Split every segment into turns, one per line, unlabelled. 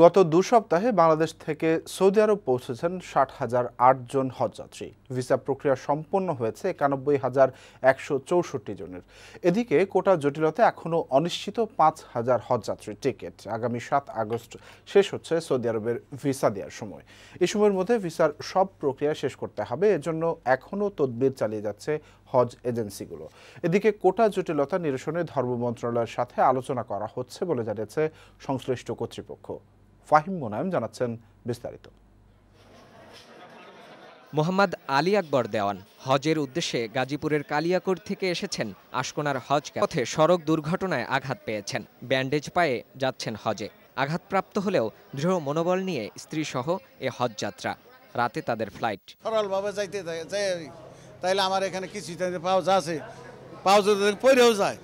গত দু সপ্তাহে বাংলাদেশ থেকে সৌদি আরব পৌঁছেছেন ষাট হাজার আটজন হজযাত্রী ভিসা প্রক্রিয়া সম্পন্ন হয়েছে একানব্বই হাজার একশো চৌষট্টি জনের এদিকে কোটা জটিলতা এখনও অনিশ্চিত পাঁচ হাজার হজযাত্রীর টিকিট আগামী সাত আগস্ট শেষ হচ্ছে সৌদি আরবের ভিসা দেওয়ার সময় এ সময়ের মধ্যে ভিসার সব প্রক্রিয়া শেষ করতে হবে এজন্য এখনও তদবির চালিয়ে যাচ্ছে হজ এজেন্সিগুলো এদিকে কোটা জটিলতা নিরসনে ধর্ম মন্ত্রণালয়ের সাথে আলোচনা করা হচ্ছে বলে জানিয়েছে সংশ্লিষ্ট কর্তৃপক্ষ ফাহিম মোনায়েম জানাচ্ছেন বিস্তারিত
মোহাম্মদ আলী আকবর দেওয়ান হজের উদ্দেশ্যে গাজীপুরের কালিয়াকোর থেকে এসেছেন আশকোনার হজ পথে সড়ক দুর্ঘটনায় আঘাত পেয়েছেন ব্যান্ডেজ পায়ে যাচ্ছেন হজে আঘাতপ্রাপ্ত হলেও দৃঢ় মনোবল নিয়ে স্ত্রী সহ এ হজ যাত্রা রাতে তাদের ফ্লাইট
সরলভাবে যাইতে যাই তাইলে আমার এখানে কিছু পাওয়া যাচ্ছে পাওয়া যদি পড়েও যায়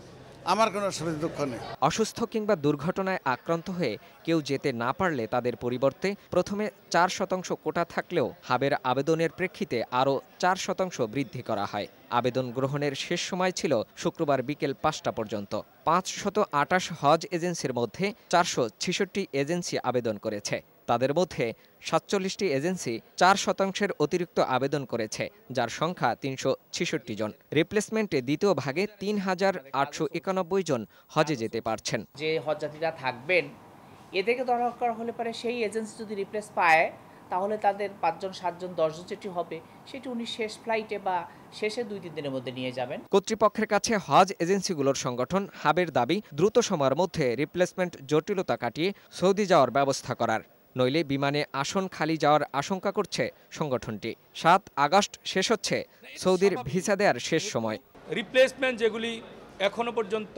আমার কোনো শরীর দুঃখ নেই
অসুস্থ কিংবা দুর্ঘটনায় আক্রান্ত হয়ে কেউ যেতে না পারলে তাদের পরিবর্তে প্রথমে চার শতাংশ কোটা থাকলেও হাবের আবেদনের প্রেক্ষিতে আরও চার শতাংশ বৃদ্ধি করা হয় আবেদন গ্রহণের শেষ সময় ছিল শুক্রবার বিকেল পাঁচটা পর্যন্ত পাঁচশত আটাশ হজ এজেন্সির মধ্যে চারশো ছেষট্টি এজেন্সি আবেদন করেছে তাদের মধ্যে সাতচল্লিশটি এজেন্সি চার শতাংশের অতিরিক্ত আবেদন করেছে যার সংখ্যা তিনশো ছেষট্টি জন রিপ্লেসমেন্টে দ্বিতীয় ভাগে তিন হাজার আটশো একানব্বই জন হজে যেতে পারছেন
যে হজযাত্রীরা থাকবেন এদেরকে দরকার হলে পারে সেই এজেন্সি যদি রিপ্লেস পায় তাহলে তাদের পাঁচজন সাতজন দশজন যেটি হবে সেটি উনি শেষ ফ্লাইটে বা শেষে দুই তিন দিনের মধ্যে নিয়ে যাবেন
কর্তৃপক্ষের কাছে হজ এজেন্সিগুলোর সংগঠন হাবের দাবি দ্রুত সময়ের মধ্যে রিপ্লেসমেন্ট জটিলতা কাটিয়ে সৌদি যাওয়ার ব্যবস্থা করার নইলে বিমানে আসন খালি যাওয়ার আশঙ্কা করছে সংগঠনটি সাত আগস্ট শেষ হচ্ছে সৌদির ভিসা দেওয়ার শেষ সময়
রিপ্লেসমেন্ট যেগুলি এখনো পর্যন্ত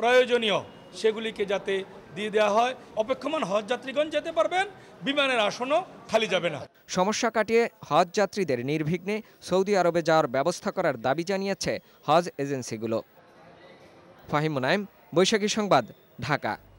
প্রয়োজনীয় সেগুলিকে যাতে দিয়ে দেওয়া হয় অপেক্ষমান হজ যাত্রীগণ যেতে পারবেন বিমানের আসনও খালি যাবে না
সমস্যা কাটিয়ে হজ যাত্রীদের নির্বিঘ্নে সৌদি আরবে যাওয়ার ব্যবস্থা করার দাবি জানিয়েছে হজ এজেন্সিগুলো ফাহিম মুনাইম বৈশাখী সংবাদ ঢাকা